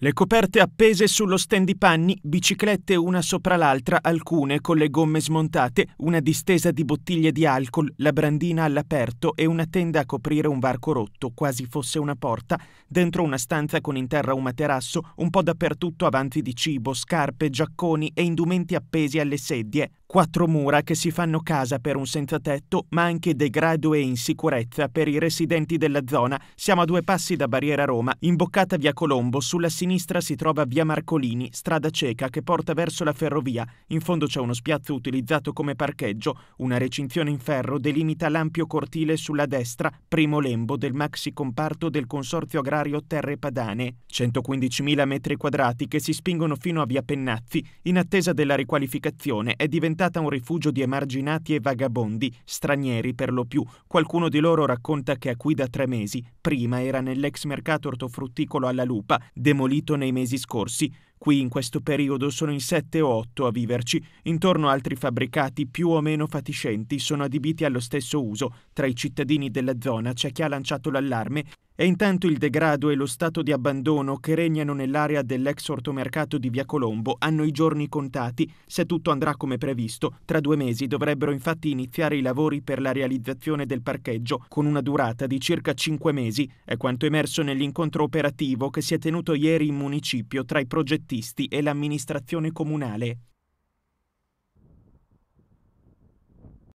Le coperte appese sullo stendipanni, biciclette una sopra l'altra, alcune con le gomme smontate, una distesa di bottiglie di alcol, la brandina all'aperto e una tenda a coprire un varco rotto, quasi fosse una porta, dentro una stanza con in terra un materasso, un po' dappertutto avanti di cibo, scarpe, giacconi e indumenti appesi alle sedie, quattro mura che si fanno casa per un senzatetto, ma anche degrado e insicurezza per i residenti della zona. Siamo a due passi da Barriera Roma, imboccata via Colombo, sulla sinistra si trova via Marcolini, strada cieca che porta verso la ferrovia. In fondo c'è uno spiazzo utilizzato come parcheggio, una recinzione in ferro delimita l'ampio cortile sulla destra, primo lembo del maxi comparto del Consorzio Agrario Terre Padane. 115.000 metri quadrati che si spingono fino a via Pennazzi, in attesa della riqualificazione, è diventato diventata un rifugio di emarginati e vagabondi, stranieri per lo più. Qualcuno di loro racconta che a qui da tre mesi, prima era nell'ex mercato ortofrutticolo alla Lupa, demolito nei mesi scorsi. Qui in questo periodo sono in sette o otto a viverci, intorno altri fabbricati più o meno fatiscenti sono adibiti allo stesso uso. Tra i cittadini della zona c'è chi ha lanciato l'allarme e intanto il degrado e lo stato di abbandono che regnano nell'area dell'ex ortomercato di Via Colombo hanno i giorni contati. Se tutto andrà come previsto, tra due mesi dovrebbero infatti iniziare i lavori per la realizzazione del parcheggio, con una durata di circa cinque mesi, è quanto emerso nell'incontro operativo che si è tenuto ieri in municipio tra i progettisti e l'amministrazione comunale.